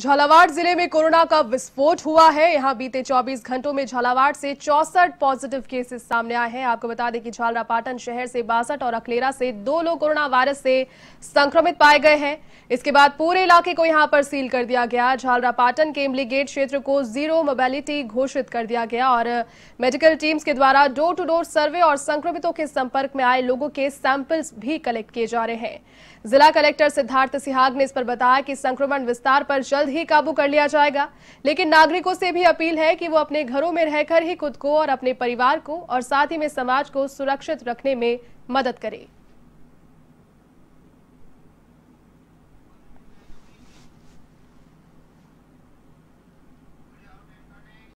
झालावाड़ जिले में कोरोना का विस्फोट हुआ है यहां बीते 24 घंटों में झालावाड़ से चौसठ पॉजिटिव केसेस सामने आए हैं आपको बता दें कि झालरापाटन शहर से बासठ और अखलेरा से दो लोग कोरोना वायरस से संक्रमित पाए गए हैं इसके बाद पूरे इलाके को यहां पर सील कर दिया गया झालरापाटन के इमली गेट क्षेत्र को जीरो मोबिलिटी घोषित कर दिया गया और मेडिकल टीम्स के द्वारा डोर टू डोर सर्वे और संक्रमितों के संपर्क में आए लोगों के सैंपल्स भी कलेक्ट किए जा रहे हैं जिला कलेक्टर सिद्धार्थ सिहाग ने इस पर बताया कि संक्रमण विस्तार पर जल्द ही काबू कर लिया जाएगा लेकिन नागरिकों से भी अपील है कि वो अपने घरों में रहकर ही खुद को और अपने परिवार को और साथ ही में समाज को सुरक्षित रखने में मदद करें